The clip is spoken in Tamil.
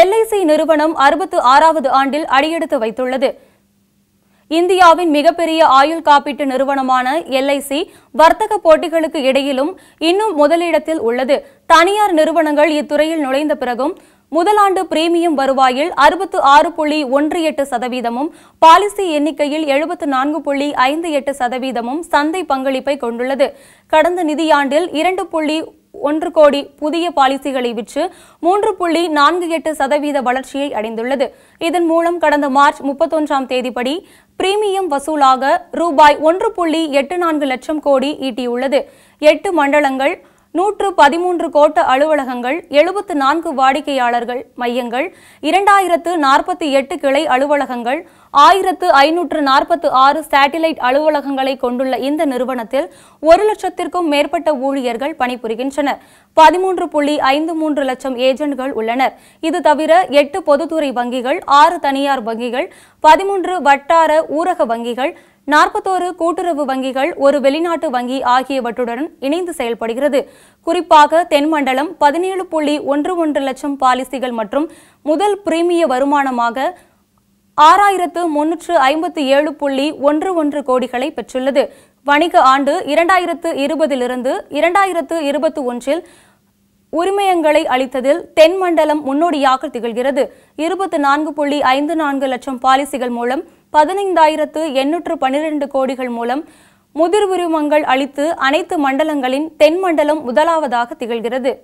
எல்ஐசி நிறுவனம் அறுபத்து ஆறாவது ஆண்டில் அடியெடுத்து வைத்துள்ளது இந்தியாவின் மிகப்பெரிய ஆயுள் காப்பீட்டு நிறுவனமான எல்ஐசி வர்த்தக போட்டிகளுக்கு இடையிலும் இன்னும் முதலிடத்தில் உள்ளது தனியார் நிறுவனங்கள் இத்துறையில் நுழைந்த பிறகும் முதலாண்டு பிரீமியம் வருவாயில் அறுபத்து ஆறு புள்ளி ஒன்று எட்டு சதவீதமும் பாலிசி எண்ணிக்கையில் எழுபத்து நான்கு புள்ளி ஐந்து எட்டு சதவீதமும் சந்தை பங்களிப்பை கொண்டுள்ளது கடந்த நிதியாண்டில் இரண்டு புள்ளி ஒன்று கோடி புதிய பாலிசிகளை விற்று மூன்று புள்ளி நான்கு எட்டு சதவீத வளர்ச்சியை அடைந்துள்ளது இதன் மூலம் கடந்த மார்ச் முப்பத்தொன்றாம் தேதிப்படி பிரீமியம் வசூலாக ரூபாய் ஒன்று புள்ளி எட்டு நான்கு லட்சம் கோடி ஈட்டியுள்ளது எட்டு மண்டலங்கள் நூற்று பதிமூன்று கோட்ட அலுவலகங்கள் எழுபத்து நான்கு வாடிக்கையாளர்கள் மையங்கள் இரண்டாயிரத்து நாற்பத்தி எட்டு கிளை அலுவலகங்கள் ஆயிரத்து ஐநூற்று நாற்பத்து ஆறு சேட்டிலைட் அலுவலகங்களை கொண்டுள்ள இந்த நிறுவனத்தில் ஒரு லட்சத்திற்கும் மேற்பட்ட ஊழியர்கள் பணிபுரிகின்றனர் பதிமூன்று புள்ளி ஐந்து மூன்று லட்சம் ஏஜென்ட்கள் உள்ளனர் இது தவிர எட்டு பொதுத்துறை வங்கிகள் ஆறு தனியார் வங்கிகள் பதிமூன்று வட்டார ஊரக வங்கிகள் நாற்பத்தோரு கூட்டுறவு வங்கிகள் ஒரு வெளிநாட்டு வங்கி ஆகியவற்றுடன் இணைந்து செயல்படுகிறது குறிப்பாக தென்மண்டலம் பதினேழு புள்ளி ஒன்று ஒன்று லட்சம் பாலிசிகள் மற்றும் முதல் பிரீமிய வருமானமாக ஆறாயிரத்து முன்னூற்று ஐம்பத்து ஏழு புள்ளி ஒன்று ஒன்று கோடிகளை பெற்றுள்ளது வணிக ஆண்டு இரண்டாயிரத்து இருபதிலிருந்து இரண்டாயிரத்து இருபத்தி ஒன்றில் உரிமையங்களை அளித்ததில் தென்மண்டலம் முன்னோடியாக திகழ்கிறது இருபத்தி நான்கு புள்ளி ஐந்து நான்கு லட்சம் பாலிசிகள் மூலம் பதினைந்தாயிரத்து எண்ணூற்று பனிரெண்டு கோடிகள் மூலம் முதிர்வுரிமங்கள் அளித்து அனைத்து மண்டலங்களின் தென்மண்டலம் முதலாவதாக திகழ்கிறது